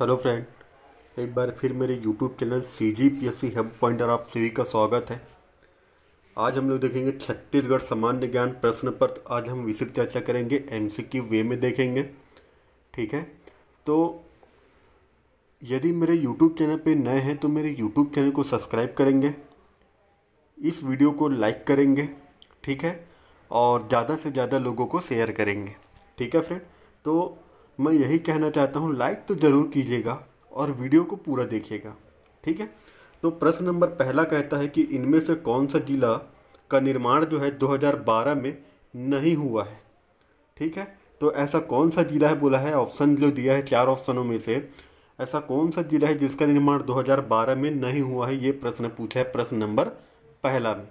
hello friend एक बार फिर मेरे YouTube channel C G P S C hub pointer आप सभी का स्वागत है आज हम लोग देखेंगे छत्तीसगढ़ सामान्य ज्ञान प्रश्न पर आज हम विस्तृत चर्चा करेंगे एम सी क्यू वे में देखेंगे ठीक है तो यदि मेरे यूट्यूब चैनल पे नए हैं तो मेरे यूट्यूब चैनल को सब्सक्राइब करेंगे इस वीडियो को लाइक करेंगे ठीक है और ज़्यादा से ज़्यादा लोगों को शेयर करेंगे ठीक है फ्रेंड तो मैं यही कहना चाहता हूँ लाइक तो ज़रूर कीजिएगा और वीडियो को पूरा देखिएगा ठीक है तो प्रश्न नंबर पहला कहता है कि इनमें से कौन सा जिला का निर्माण जो है 2012 में नहीं हुआ है ठीक है तो ऐसा कौन सा जिला है बोला है ऑप्शन जो दिया है चार ऑप्शनों में से ऐसा कौन सा जिला है जिसका निर्माण 2012 में नहीं हुआ है ये प्रश्न पूछा है प्रश्न नंबर पहला में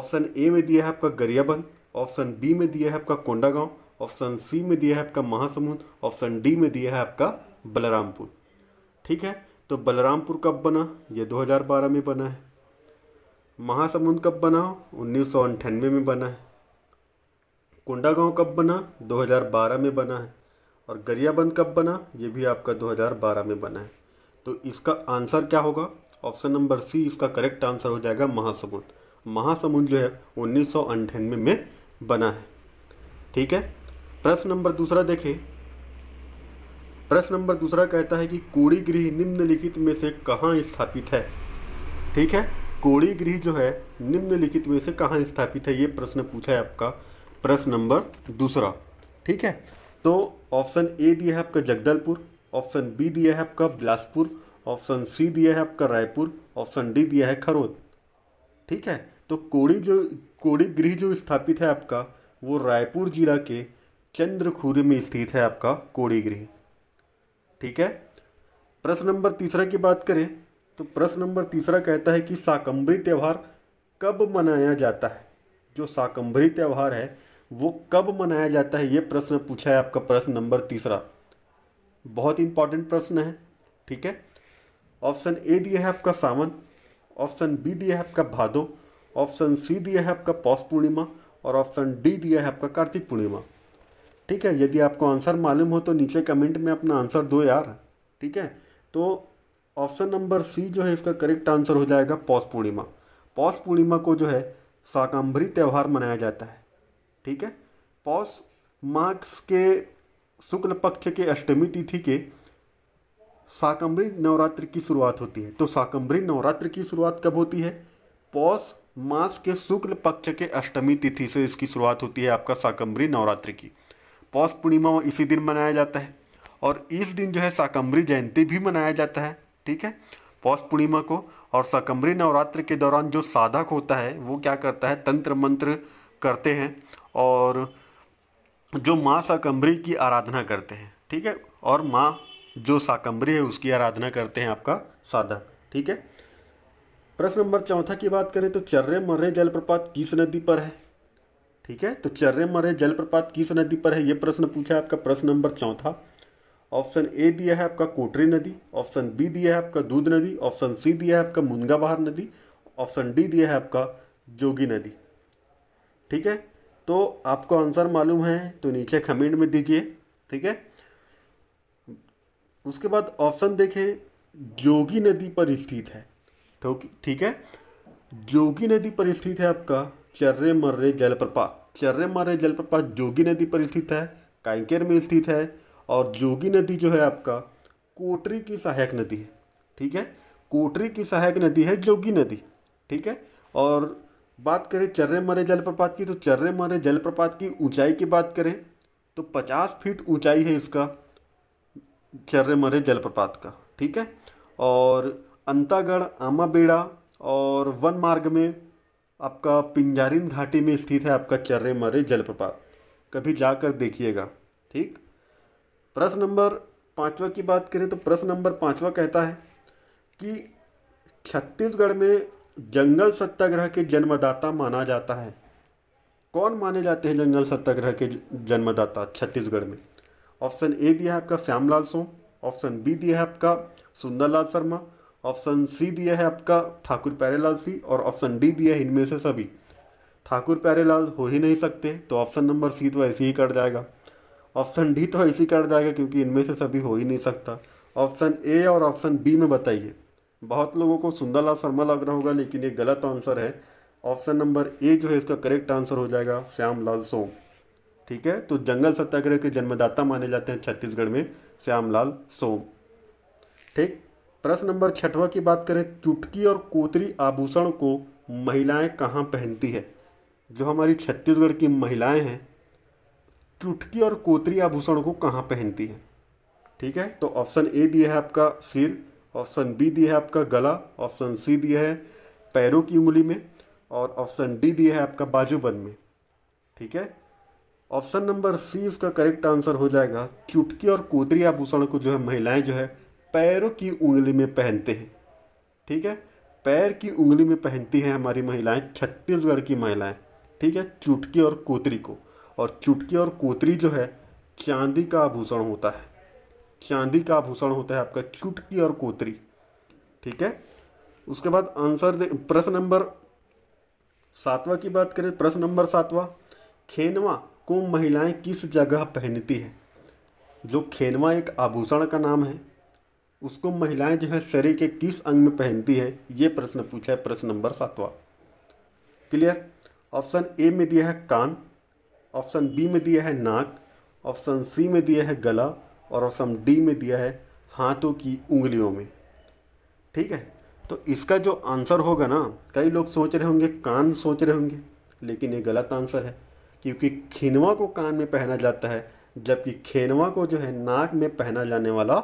ऑप्शन ए में दिया है आपका गरियाबंद ऑप्शन बी में दिया है आपका कोंडागांव ऑप्शन सी में दिया है आपका महासमुंद ऑप्शन डी में दिया है आपका बलरामपुर ठीक है तो बलरामपुर कब बना ये 2012 में बना है महासमुंद कब बना उन्नीस सौ अंठानवे में बना है कोंडागांव कब बना 2012 में बना है और गरियाबंद कब बना ये भी आपका 2012 में बना है तो इसका आंसर क्या होगा ऑप्शन नंबर सी इसका करेक्ट आंसर हो जाएगा महासमुंद महासमुंद जो है उन्नीस में बना है ठीक है प्रश्न नंबर दूसरा देखें प्रश्न नंबर दूसरा कहता है कि कोड़ी गृह निम्नलिखित में से कहाँ स्थापित है ठीक है कोड़ी गृह जो है निम्नलिखित में से कहाँ स्थापित है ये प्रश्न पूछा है आपका प्रश्न नंबर दूसरा ठीक है तो ऑप्शन ए दिया है आपका जगदलपुर ऑप्शन बी दिया है आपका बिलासपुर ऑप्शन सी दिया है आपका रायपुर ऑप्शन डी दिया है खरोद ठीक है तो कोड़ी जो कोड़ी गृह जो स्थापित है आपका वो रायपुर जिला के चंद्रखूरी में स्थित है आपका कोड़ी गृह ठीक है प्रश्न नंबर तीसरा की बात करें तो प्रश्न नंबर तीसरा कहता है कि साकंबरी त्यौहार कब मनाया जाता है जो साकंबरी त्यौहार है वो कब मनाया जाता है ये प्रश्न पूछा है आपका प्रश्न नंबर तीसरा बहुत इंपॉर्टेंट प्रश्न है ठीक है ऑप्शन ए दिया है आपका सावन ऑप्शन बी दिया है आपका भादो ऑप्शन सी दिया है आपका पौष पूर्णिमा और ऑप्शन डी दिया है आपका कार्तिक पूर्णिमा ठीक है यदि आपको आंसर मालूम हो तो नीचे कमेंट में अपना आंसर दो यार ठीक है तो ऑप्शन नंबर सी जो है इसका करेक्ट आंसर हो जाएगा पौष पूर्णिमा पौष पूर्णिमा को जो है शाकंभरी त्यौहार मनाया जाता है ठीक है पौष मार्क्स के शुक्ल पक्ष के अष्टमी तिथि के शाकंभरी नवरात्र की शुरुआत होती है तो शाकंभरी नवरात्र की शुरुआत कब होती है पौष मास के शुक्ल पक्ष के अष्टमी तिथि से इसकी शुरुआत होती है आपका शाकंभरी नवरात्र की पौष पूर्णिमा इसी दिन मनाया जाता है और इस दिन जो है साकम्बरी जयंती भी मनाया जाता है ठीक है पौष पूर्णिमा को और साकम्बरी नवरात्र के दौरान जो साधक होता है वो क्या करता है तंत्र मंत्र करते हैं और जो माँ साकम्बरी की आराधना करते हैं ठीक है और माँ जो साकम्बरी है उसकी आराधना करते हैं आपका साधक ठीक है प्रश्न नंबर चौथा की बात करें तो चर्रे मर्रे जलप्रपात किस नदी पर है ठीक है तो चर्रे मरे जलप्रपात किस नदी पर है ये प्रश्न पूछा है आपका प्रश्न नंबर चौथा ऑप्शन ए दिया है आपका कोटरी नदी ऑप्शन बी दिया है आपका दूध नदी ऑप्शन सी दिया है आपका मुनगाबहार नदी ऑप्शन डी दिया है आपका जोगी नदी ठीक है तो आपको आंसर मालूम है तो नीचे कमेंट में दीजिए ठीक है उसके बाद ऑप्शन देखें जोगी नदी पर स्थित है तो ठीक है जोगी नदी पर स्थित है आपका चर्रे मर्रे जलप्रपात चर्रे मर्रे जलप्रपात जोगी नदी पर स्थित है कांकेर में स्थित है और जोगी नदी जो है आपका कोटरी की सहायक नदी है ठीक है कोटरी की सहायक नदी है जोगी नदी ठीक है और बात करें चर्रे मरे जलप्रपात की तो चर्रे मरे जलप्रपात की ऊंचाई की बात करें तो पचास फीट ऊंचाई है इसका चर्रे मरे जलप्रपात का ठीक है और अंतागढ़ आमाबेड़ा और वन मार्ग में आपका पिंजारिन घाटी में स्थित है आपका चर्रे मरे जलप्रपात कभी जाकर देखिएगा ठीक प्रश्न नंबर पाँचवा की बात करें तो प्रश्न नंबर पाँचवा कहता है कि छत्तीसगढ़ में जंगल सत्याग्रह के जन्मदाता माना जाता है कौन माने जाते हैं जंगल सत्याग्रह के जन्मदाता छत्तीसगढ़ में ऑप्शन ए दिया है आपका श्यामलाल सोम ऑप्शन बी दिया है आपका सुंदरलाल शर्मा ऑप्शन सी दिया है आपका ठाकुर प्यारेलाल सी और ऑप्शन डी दिया है इनमें से सभी ठाकुर प्यारेलाल हो ही नहीं सकते तो ऑप्शन नंबर सी तो ऐसे ही कट जाएगा ऑप्शन डी तो ऐसे ही कट जाएगा क्योंकि इनमें से सभी हो ही नहीं सकता ऑप्शन ए और ऑप्शन बी में बताइए बहुत लोगों को सुंदरलाल शर्मा लग रहा होगा लेकिन ये गलत आंसर है ऑप्शन नंबर ए जो है इसका करेक्ट आंसर हो जाएगा श्यामलाल सोम ठीक है तो जंगल सत्याग्रह के जन्मदाता माने जाते हैं छत्तीसगढ़ में श्यामलाल सोम ठीक प्रश्न नंबर छठवा की बात करें चुटकी और कोतरी आभूषण को महिलाएं कहाँ पहनती है जो हमारी छत्तीसगढ़ की महिलाएं हैं चुटकी और कोतरी आभूषण को कहाँ पहनती है ठीक है तो ऑप्शन ए दिया है आपका सिर ऑप्शन बी दिया है आपका गला ऑप्शन सी दिया है पैरों की उंगली में और ऑप्शन डी दिया है आपका बाजूबंद में ठीक है ऑप्शन नंबर सी इसका करेक्ट आंसर हो जाएगा चुटकी और कोतरी आभूषण को जो है महिलाएं जो है पैरों की उंगली में पहनते हैं ठीक है पैर की उंगली में पहनती हैं हमारी महिलाएं छत्तीसगढ़ की महिलाएं ठीक है चुटकी और कोतरी को और चुटकी और कोतरी जो है चांदी का आभूषण होता है चांदी का आभूषण होता है आपका चुटकी और कोतरी ठीक है उसके बाद आंसर दे प्रश्न नंबर सातवा की बात करें प्रश्न नंबर सातवा खेनवा को महिलाएं किस जगह पहनती हैं जो खेनवा एक आभूषण का नाम है उसको महिलाएं जो है शरीर के किस अंग में पहनती हैं ये प्रश्न पूछा है प्रश्न नंबर सातवां क्लियर ऑप्शन ए में दिया है कान ऑप्शन बी में दिया है नाक ऑप्शन सी में दिया है गला और ऑप्शन डी में दिया है हाथों की उंगलियों में ठीक है तो इसका जो आंसर होगा ना कई लोग सोच रहे होंगे कान सोच रहे होंगे लेकिन ये गलत आंसर है क्योंकि खिनवा को कान में पहना जाता है जबकि खेनवा को जो है नाक में पहना जाने वाला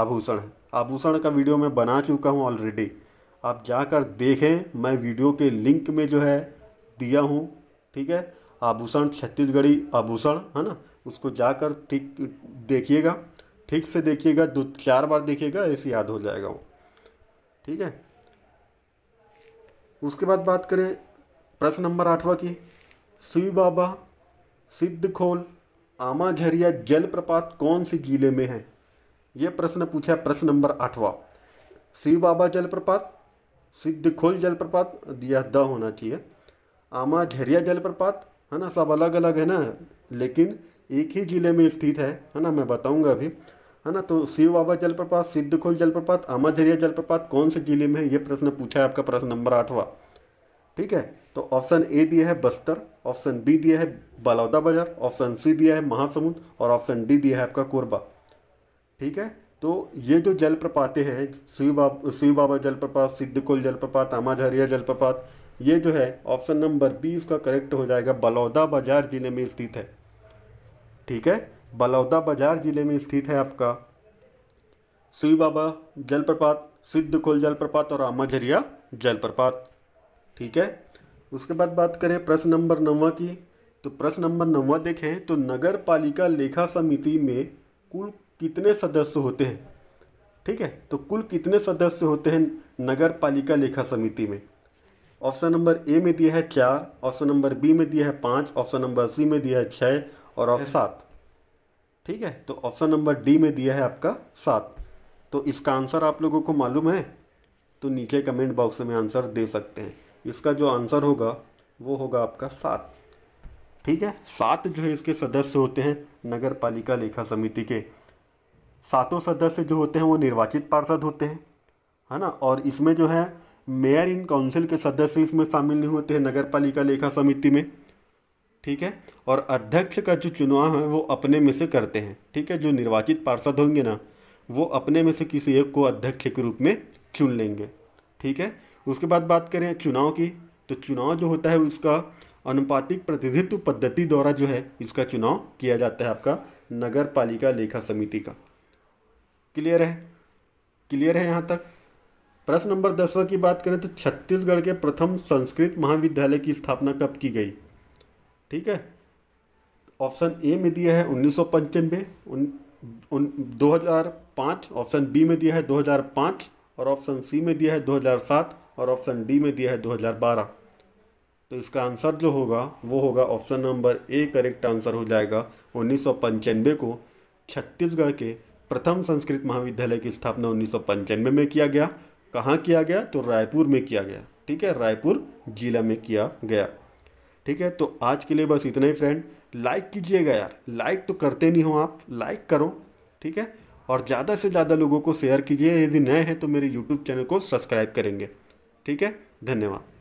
आभूषण है आभूषण का वीडियो मैं बना चुका हूँ ऑलरेडी आप जाकर देखें मैं वीडियो के लिंक में जो है दिया हूँ ठीक है आभूषण छत्तीसगढ़ी आभूषण है ना उसको जाकर ठीक देखिएगा ठीक से देखिएगा दो चार बार देखिएगा ऐसे याद हो जाएगा वो ठीक है उसके बाद बात करें प्रश्न नंबर आठवा की शिव बाबा सिद्धखोल आमाझरिया जलप्रपात कौन से जिले में है ये प्रश्न पूछा प्रश्न नंबर आठवा शिव बाबा जलप्रपात सिद्ध खोल जलप्रपात यह द होना चाहिए आमा झरिया जलप्रपात है ना सब अलग अलग है ना लेकिन एक ही जिले में स्थित है है ना मैं बताऊंगा अभी है ना तो शिव बाबा जलप्रपात सिद्ध खोल जलप्रपात आमा झरिया जलप्रपात कौन से जिले में है ये प्रश्न पूछा है आपका प्रश्न नंबर आठवा ठीक है तो ऑप्शन ए दिया है बस्तर ऑप्शन बी दिया है बलौदा बाजार ऑप्शन सी दिया है महासमुंद और ऑप्शन डी दिया है आपका कोरबा ठीक है तो ये जो जलप्रपातें है सुई बाबा सुई बाबा जलप्रपात सिद्धकुल जलप्रपात आमाझरिया जलप्रपात ये जो है ऑप्शन नंबर बी इसका करेक्ट हो जाएगा बलौदा बाजार ज़िले में स्थित है ठीक है बलौदा बाजार ज़िले में स्थित है आपका सुई बाबा जलप्रपात सिद्धकुल जलप्रपात और आमाझरिया जलप्रपात ठीक है उसके बाद बात करें प्रश्न नंबर नवा की तो प्रश्न नंबर नवा देखें तो नगर पालिका लेखा समिति में कुल कितने सदस्य होते हैं ठीक है तो कुल कितने सदस्य होते हैं नगर पालिका लेखा समिति में ऑप्शन नंबर ए में दिया है चार ऑप्शन नंबर बी में दिया है पाँच ऑप्शन नंबर सी में दिया है छः और ऑप्शन सात ठीक है तो ऑप्शन नंबर डी में दिया है आपका सात तो इसका आंसर आप लोगों को मालूम है तो नीचे कमेंट बॉक्स में आंसर दे सकते हैं इसका जो आंसर होगा वो होगा आपका सात ठीक है सात जो है इसके सदस्य होते हैं नगर पालिका लेखा समिति के सातों सदस्य जो होते हैं वो निर्वाचित पार्षद होते हैं है ना और इसमें जो है मेयर इन काउंसिल के सदस्य इसमें शामिल नहीं होते हैं नगर पालिका लेखा समिति में ठीक है और अध्यक्ष का जो चुनाव है वो अपने में से करते हैं ठीक है जो निर्वाचित पार्षद होंगे ना वो अपने में से किसी एक को अध्यक्ष के रूप में चुन लेंगे ठीक है उसके बाद बात करें चुनाव की तो चुनाव जो होता है उसका अनुपातिक प्रतिनिधित्व पद्धति द्वारा जो है इसका चुनाव किया जाता है आपका नगर पालिका लेखा समिति का क्लियर है क्लियर है यहाँ तक प्रश्न नंबर दसवा की बात करें तो छत्तीसगढ़ के प्रथम संस्कृत महाविद्यालय की स्थापना कब की गई ठीक है ऑप्शन ए में दिया है उन्नीस सौ पंचानवे उन दो हज़ार पाँच ऑप्शन बी में दिया है दो हज़ार पाँच और ऑप्शन सी में दिया है दो हज़ार सात और ऑप्शन डी में दिया है दो हज़ार बारह तो इसका आंसर जो होगा वो होगा option number A correct answer हो जाएगा उन्नीस को छत्तीसगढ़ के प्रथम संस्कृत महाविद्यालय की स्थापना उन्नीस में किया गया कहाँ किया गया तो रायपुर में किया गया ठीक है रायपुर जिला में किया गया ठीक है तो आज के लिए बस इतना ही फ्रेंड लाइक कीजिएगा यार लाइक तो करते नहीं हो आप लाइक करो ठीक है और ज़्यादा से ज़्यादा लोगों को शेयर कीजिए यदि नए हैं तो मेरे यूट्यूब चैनल को सब्सक्राइब करेंगे ठीक है धन्यवाद